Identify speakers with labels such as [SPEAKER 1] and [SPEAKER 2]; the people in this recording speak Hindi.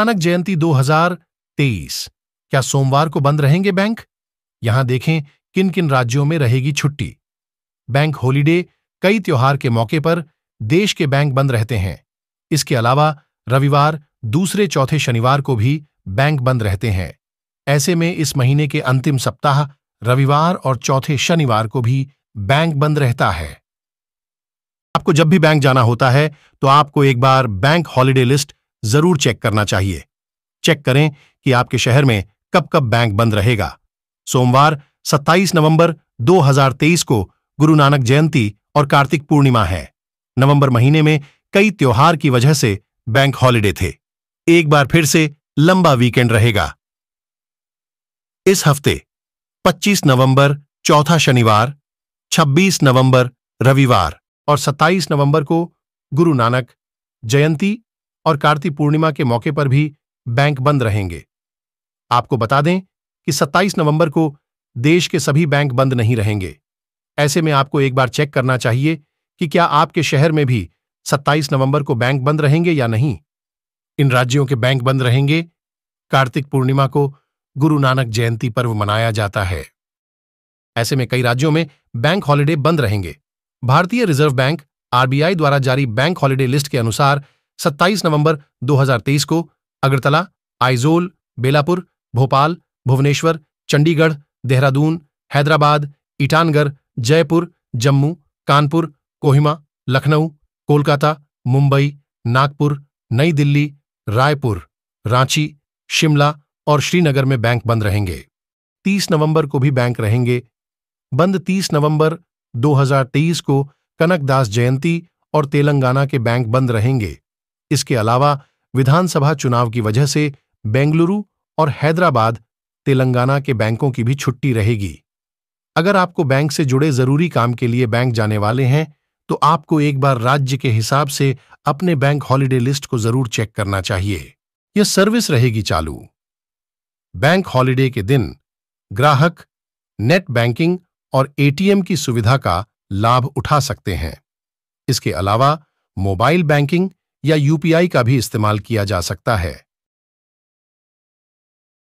[SPEAKER 1] नानक जयंती 2023 क्या सोमवार को बंद रहेंगे बैंक यहां देखें किन किन राज्यों में रहेगी छुट्टी बैंक हॉलीडे कई त्योहार के मौके पर देश के बैंक बंद रहते हैं इसके अलावा रविवार दूसरे चौथे शनिवार को भी बैंक बंद रहते हैं ऐसे में इस महीने के अंतिम सप्ताह रविवार और चौथे शनिवार को भी बैंक बंद रहता है आपको जब भी बैंक जाना होता है तो आपको एक बार बैंक हॉलीडे लिस्ट जरूर चेक करना चाहिए चेक करें कि आपके शहर में कब कब बैंक बंद रहेगा सोमवार 27 नवंबर 2023 को गुरु नानक जयंती और कार्तिक पूर्णिमा है नवंबर महीने में कई त्योहार की वजह से बैंक हॉलिडे थे एक बार फिर से लंबा वीकेंड रहेगा इस हफ्ते 25 नवंबर चौथा शनिवार 26 नवंबर रविवार और 27 नवंबर को गुरु नानक जयंती और कार्तिक पूर्णिमा के मौके पर भी बैंक बंद रहेंगे आपको बता दें कि 27 नवंबर को देश के सभी बैंक बंद नहीं रहेंगे ऐसे में आपको एक बार चेक करना चाहिए कि क्या आपके शहर में भी 27 नवंबर को बैंक बंद रहेंगे या नहीं इन राज्यों के बैंक बंद रहेंगे कार्तिक पूर्णिमा को गुरु नानक जयंती पर्व मनाया जाता है ऐसे में कई राज्यों में बैंक हॉलिडे बंद रहेंगे भारतीय रिजर्व बैंक आरबीआई द्वारा जारी बैंक हॉलिडे लिस्ट के अनुसार 27 नवंबर 2023 को अगरतला आइजोल बेलापुर भोपाल भुवनेश्वर चंडीगढ़ देहरादून हैदराबाद ईटानगर जयपुर जम्मू कानपुर कोहिमा लखनऊ कोलकाता मुंबई नागपुर नई दिल्ली रायपुर रांची शिमला और श्रीनगर में बैंक बंद रहेंगे 30 नवंबर को भी बैंक रहेंगे बंद 30 नवंबर 2023 को कनकदास जयंती और तेलंगाना के बैंक बंद रहेंगे इसके अलावा विधानसभा चुनाव की वजह से बेंगलुरु और हैदराबाद तेलंगाना के बैंकों की भी छुट्टी रहेगी अगर आपको बैंक से जुड़े जरूरी काम के लिए बैंक जाने वाले हैं तो आपको एक बार राज्य के हिसाब से अपने बैंक हॉलिडे लिस्ट को जरूर चेक करना चाहिए यह सर्विस रहेगी चालू बैंक हॉलिडे के दिन ग्राहक नेट बैंकिंग और एटीएम की सुविधा का लाभ उठा सकते हैं इसके अलावा मोबाइल बैंकिंग या यूपीआई का भी इस्तेमाल किया जा सकता है